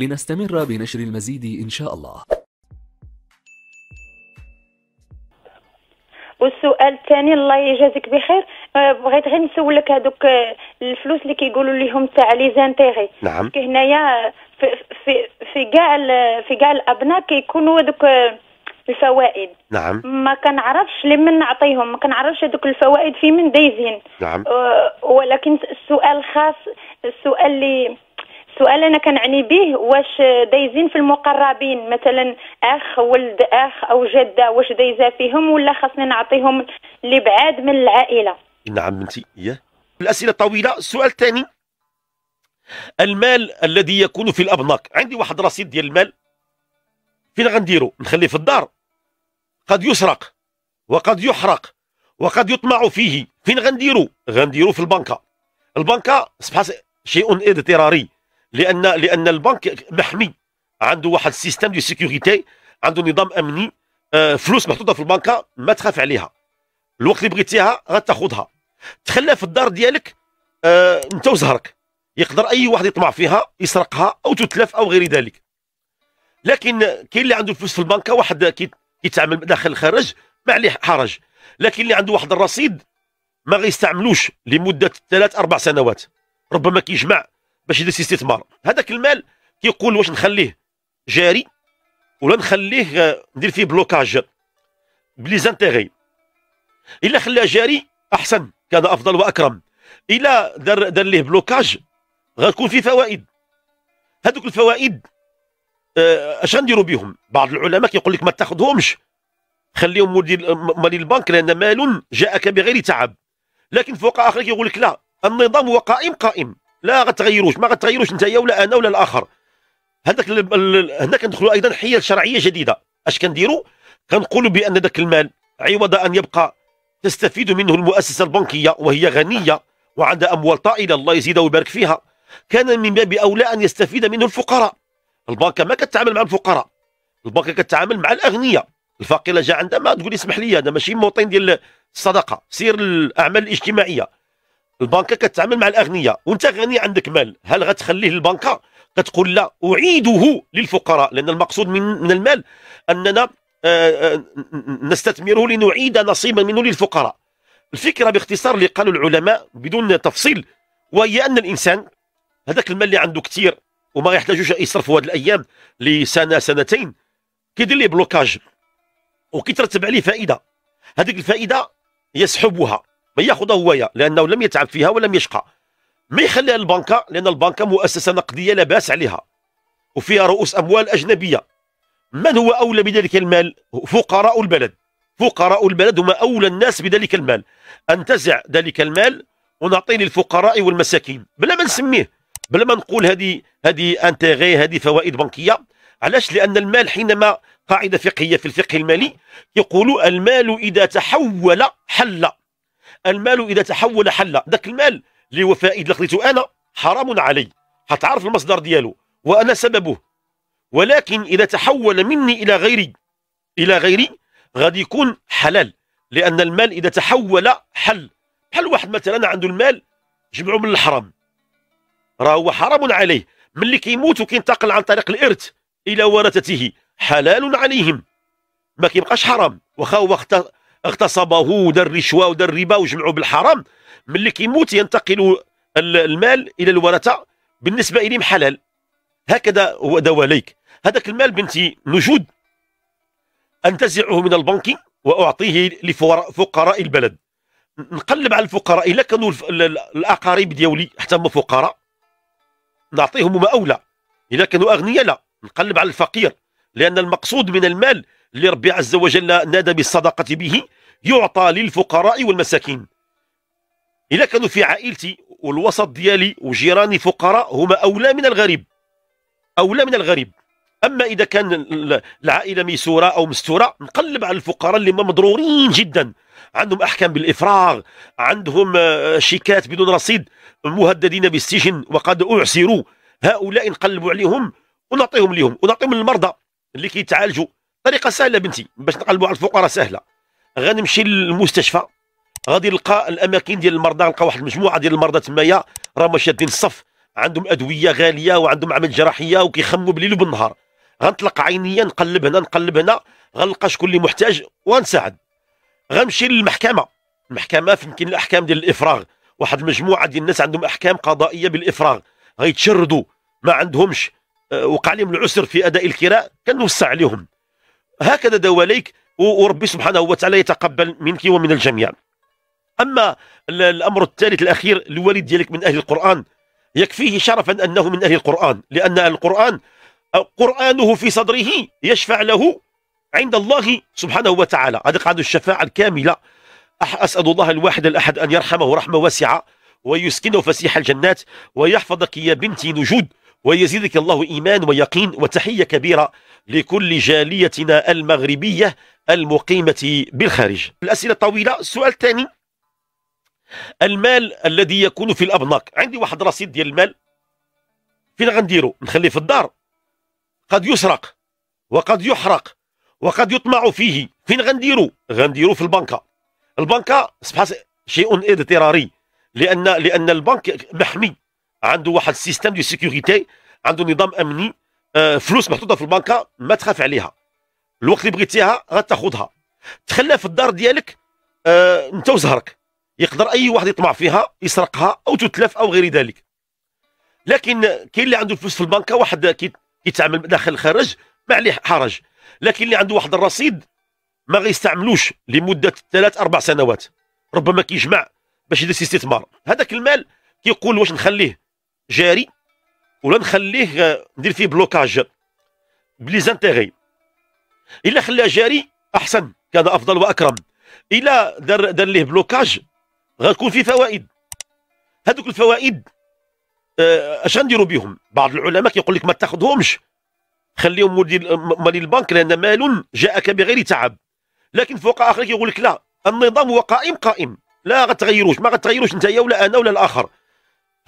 لنستمر بنشر المزيد إن شاء الله والسؤال الثاني الله يجازيك بخير آه، بغيت غير نسولك هذوك آه، الفلوس اللي كيقولوا لهم تاع لي زانتيغي نعم هنايا في في في كاع في كاع الابناء كيكونوا هذوك آه، الفوائد نعم ما كنعرفش لمن نعطيهم ما كنعرفش هذوك الفوائد في من دايزين نعم ولكن السؤال الخاص السؤال اللي السؤال انا كنعني به واش دايزين في المقربين مثلا اخ ولد اخ او جده واش دايزه فيهم ولا خاصني نعطيهم اللي بعاد من العائله نعم انت الاسئله طويله السؤال الثاني المال الذي يكون في الابناك عندي واحد رصيد ديال المال فين غنديرو نخليه في الدار قد يسرق وقد يحرق وقد يطمع فيه فين غنديرو غنديرو في البنكه البنكه سبحان شيء اضطراري لان لان البنك محمي عنده واحد سيستم دو سيكوريتي عنده نظام امني آه، فلوس محطوطه في البنكه ما تخاف عليها الوقت اللي بغيتيها غتاخذها تخلى في الدار ديالك آه، انت وزهرك يقدر اي واحد يطمع فيها يسرقها او تتلف او غير ذلك لكن كاين اللي عنده فلوس في البنكه واحد كيتعامل داخل خارج ما عليه حرج لكن اللي عنده واحد الرصيد ما غيستعملوش لمده ثلاث اربع سنوات ربما كيجمع باش يدير استثمار هذاك المال كيقول واش نخليه جاري ولا نخليه آه، ندير فيه بلوكاج بلي زانتيغي الا خلاه جاري احسن كان افضل واكرم الا دار دار ليه بلوكاج غتكون فيه فوائد هذوك الفوائد آه، اش غنديروا بهم بعض العلماء كيقول لك ما تاخذهمش خليهم مدير مالي البنك لان مال جاءك بغير تعب لكن فوق اخر كيقول لك لا النظام هو قائم قائم لا غتغيروش ما غتغيروش نتايا ولا انا ولا الاخر هذاك هنا كندخلوا ايضا حيل شرعيه جديده اش كنديروا كنقولوا بان ذاك المال عوض ان يبقى تستفيد منه المؤسسه البنكيه وهي غنيه وعندها اموال طائله الله يزيدها ويبارك فيها كان من باب اولى ان يستفيد منه الفقراء البنكه ما كتعامل مع الفقراء البنكه كتعامل مع الاغنياء الفقير جاء عندها ما تقول اسمح لي هذا ماشي موطن ديال الصدقه سير الاعمال الاجتماعيه البنكه كتعامل مع الاغنياء وانت غني عندك مال هل غتخليه للبنكه كتقول لا اعيده للفقراء لان المقصود من من المال اننا آه، آه، نستثمره لنعيد نصيبا منه للفقراء الفكره باختصار اللي قالوا العلماء بدون تفصيل وهي ان الانسان هذاك المال اللي عنده كثير وما يحتاجوش يصرفوا هذه الايام لسنه سنتين كيدير ليه بلوكاج وكيترتب عليه فائده هذيك الفائده يسحبها ما ياخذها هويا لانه لم يتعب فيها ولم يشقى ما يخليها البنكه لان البنكه مؤسسه نقديه لا باس عليها وفيها رؤوس اموال اجنبيه من هو اولى بذلك المال فقراء البلد فقراء البلد هم اولى الناس بذلك المال انتزع ذلك المال ونعطيه للفقراء والمساكين بلا ما نسميه بلا ما نقول هذه هذه انتيغي هذه فوائد بنكيه علاش لان المال حينما قاعده فقهيه في الفقه المالي يقول المال اذا تحول حل المال اذا تحول حل ذاك المال اللي هو فائد اللي خديته انا حرام علي حتعرف المصدر ديالو وانا سببه ولكن اذا تحول مني الى غيري الى غيري غادي يكون حلال لان المال اذا تحول حل بحال واحد مثلا عنده المال جمعه من الحرام راه هو حرام عليه ملي كيموت وكينتقل عن طريق الارث الى ورثته حلال عليهم ما كيبقاش حرام واخا هو اغتصبه ودار الرشوه ودار الربا وجمعوا بالحرام ملي كيموت ينتقل المال الى الورثه بالنسبه اليهم حلال هكذا هو دواليك هذاك المال بنتي نجود انتزعه من البنك واعطيه لفقراء البلد نقلب على الفقراء الا كانوا الاقارب ديولي حتى هما فقراء نعطيهم ما اولى اذا كانوا اغنياء لا نقلب على الفقير لان المقصود من المال اللي ربي عز وجل نادى بالصدقة به يعطى للفقراء والمساكين إذا كانوا في عائلتي والوسط ديالي وجيراني فقراء هما أولى من الغريب أولى من الغريب أما إذا كان العائلة ميسورة أو مستورة نقلب على الفقراء اللي مضرورين جدا عندهم أحكام بالإفراغ عندهم آه، شيكات بدون رصيد مهددين بالسجن وقد أعسروا هؤلاء نقلبوا عليهم ونعطيهم لهم ونعطيهم للمرضى اللي كيتعالجوا طريقه سهله بنتي باش نقلبوا على الفقراء سهله غنمشي للمستشفى غادي نلقى الاماكن ديال المرضى نلقى واحد المجموعه ديال المرضى تمايا راهم شادين الصف عندهم ادويه غاليه وعندهم عمل جراحيه وكيخموا بالليل وبالنهار غنطلق عينيا نقلب هنا نقلب هنا غنلقى شكون اللي محتاج ونساعد غنمشي للمحكمه المحكمه فيمكن الاحكام ديال الافراغ واحد المجموعه ديال الناس عندهم احكام قضائيه بالافراغ غيتشردوا ما عندهمش آه، وقع لهم العسر في اداء الكراء كنوسع عليهم هكذا دواليك وربي سبحانه وتعالى يتقبل منك ومن الجميع أما الأمر الثالث الأخير الوالد ديالك من أهل القرآن يكفيه شرفا أنه من أهل القرآن لأن القرآن قرآنه في صدره يشفع له عند الله سبحانه وتعالى هذا قاعدة الشفاعة الكاملة أسأل الله الواحد الأحد أن يرحمه رحمة واسعة ويسكنه فسيح الجنات ويحفظك يا بنتي نجود ويزيدك الله إيمان ويقين وتحية كبيرة لكل جاليتنا المغربية المقيمة بالخارج الأسئلة طويلة السؤال الثاني المال الذي يكون في الأبناك عندي واحد رصيد ديال المال فين غنديرو نخليه في الدار قد يسرق وقد يحرق وقد يطمع فيه فين غنديرو غنديرو في البنكة البنكة سبحان شيء اضطراري لأن لأن البنك محمي عنده واحد سيستم دو سيكوريتي عنده نظام أمني آه، فلوس محطوطه في البنكه ما تخاف عليها الوقت اللي بغيتيها غتاخذها تخلى في الدار ديالك آه، انت آه وزهرك يقدر اي واحد يطمع فيها يسرقها او تتلف او غير ذلك لكن كاين اللي عنده فلوس في البنكه واحد كيتعامل داخل خارج ما عليه حرج لكن اللي عنده واحد الرصيد ما غيستعملوش لمده ثلاث اربع سنوات ربما كيجمع باش يدير استثمار هذاك المال كيقول واش نخليه جاري ولا نخليه آه، ندير فيه بلوكاج بلي زانتيغي الا خلاه جاري احسن كان افضل واكرم الا دار دار ليه بلوكاج غتكون فيه فوائد هذوك الفوائد آه، اش غنديروا بهم بعض العلماء كيقول لك ما تاخذهمش خليهم مدير مالي البنك لان مال جاءك بغير تعب لكن فوق اخر كيقول لك لا النظام هو قائم قائم لا غتغيروش ما غتغيروش انت ولا انا ولا الاخر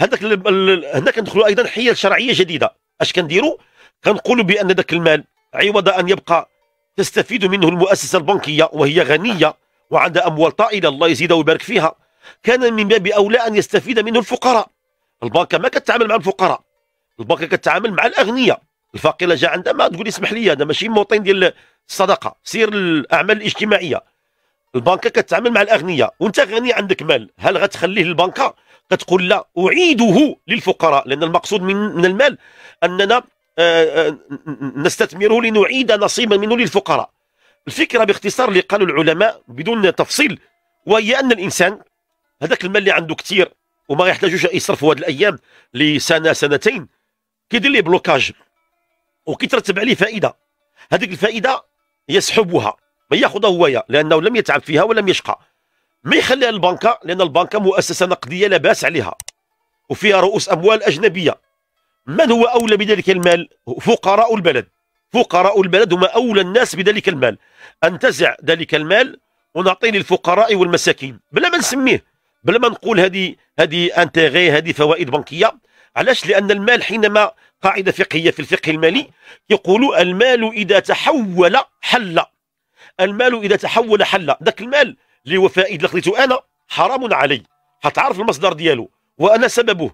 هذاك هنا كندخلوا ايضا حيل شرعيه جديده اش كنديروا كنقولوا بان ذاك المال عوض ان يبقى تستفيد منه المؤسسه البنكيه وهي غنيه وعندها اموال طائله الله يزيدها ويبارك فيها كان من باب اولى ان يستفيد منه الفقراء البنكه ما كتعامل مع الفقراء البنكه كتعامل مع الاغنياء الفقير جاء عندها ما تقول اسمح لي هذا ماشي موطن ديال الصدقه سير الاعمال الاجتماعيه البنكه كتعامل مع الاغنياء وانت غني عندك مال هل غتخليه للبنكه كتقول لا اعيده للفقراء لان المقصود من من المال اننا آه، آه، نستثمره لنعيد نصيبا منه للفقراء الفكره باختصار اللي قالوا العلماء بدون تفصيل وهي ان الانسان هذاك المال اللي عنده كثير وما يحتاجوش يصرفوا هذه الايام لسنه سنتين كيدير ليه بلوكاج وكيترتب عليه فائده هذيك الفائده يسحبها ما ياخذها هويا لانه لم يتعب فيها ولم يشقى ما يخليها البنكه لان البنكه مؤسسه نقديه لا باس عليها وفيها رؤوس اموال اجنبيه من هو اولى بذلك المال فقراء البلد فقراء البلد هما اولى الناس بذلك المال انتزع ذلك المال ونعطيه للفقراء والمساكين بلا ما نسميه بلا ما نقول هذه هذه انتيغي هذه فوائد بنكيه علاش لان المال حينما قاعده فقهيه في الفقه المالي يقول المال اذا تحول حل المال اذا تحول حل ذاك المال اللي هو فائد اللي انا حرام علي حتعرف المصدر ديالو وانا سببه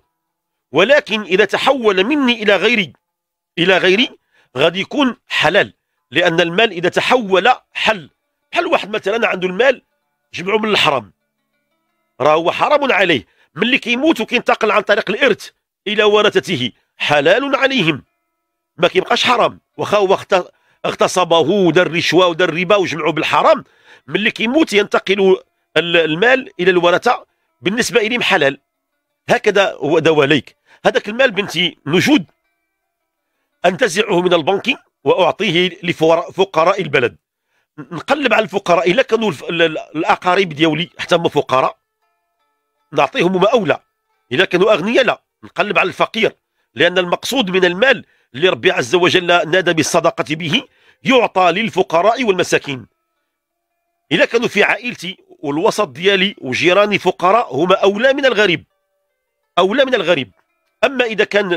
ولكن اذا تحول مني الى غيري الى غيري غادي يكون حلال لان المال اذا تحول حل بحال واحد مثلا عنده المال جمعه من الحرام راه هو حرام عليه ملي كيموت وكينتقل عن طريق الارث الى ورثته حلال عليهم ما كيبقاش حرام واخا هو اغتصبه ودار الرشوه ودار الربا وجمعوا بالحرام ملي كيموت ينتقل المال الى الورثه بالنسبه اليهم حلال هكذا هو دواليك هذاك المال بنتي نجود انتزعه من البنك واعطيه لفقراء البلد نقلب على الفقراء الا كانوا الاقارب ديولي حتى هما فقراء نعطيهم ما اولى اذا كانوا اغنياء لا نقلب على الفقير لان المقصود من المال اللي ربي عز وجل نادى بالصدقه به يعطى للفقراء والمساكين إذا كانوا في عائلتي والوسط ديالي وجيراني فقراء هما أولى من الغريب أولى من الغريب أما إذا كان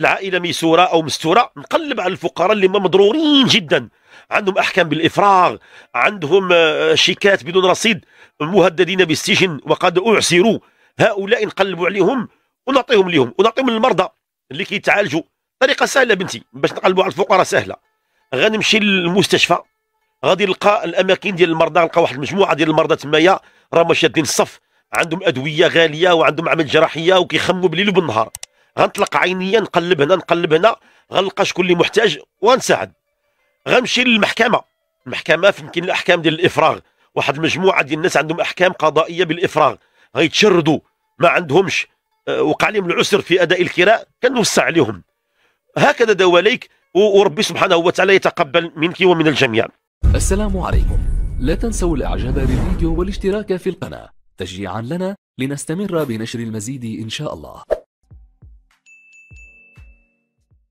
العائلة ميسورة أو مستورة نقلب على الفقراء اللي ما مضرورين جدا عندهم أحكام بالإفراغ عندهم آه، شيكات بدون رصيد مهددين بالسجن وقد أعسروا هؤلاء نقلبوا عليهم ونعطيهم لهم ونعطيهم للمرضى اللي كيتعالجوا طريقة سهلة بنتي باش نقلبوا على الفقراء سهلة غنمشي للمستشفى غادي نلقى الاماكن ديال المرضى نلقى واحد المجموعه ديال المرضى تمايا راهم شادين الصف عندهم ادويه غاليه وعندهم عمل جراحيه وكيخموا بالليل وبالنهار غنطلق عينيا نقلب هنا نقلب هنا غنلقى شكون اللي محتاج ونساعد غنمشي للمحكمه المحكمه في يمكن الاحكام ديال الافراغ واحد المجموعه ديال الناس عندهم احكام قضائيه بالافراغ غيتشردوا ما عندهمش آه، وقع لهم العسر في اداء الكراء كنوسع عليهم هكذا دواليك وربي سبحانه وتعالى يتقبل منك ومن الجميع السلام عليكم لا تنسوا الاعجاب بالفيديو والاشتراك في القناة تشجيعا لنا لنستمر بنشر المزيد ان شاء الله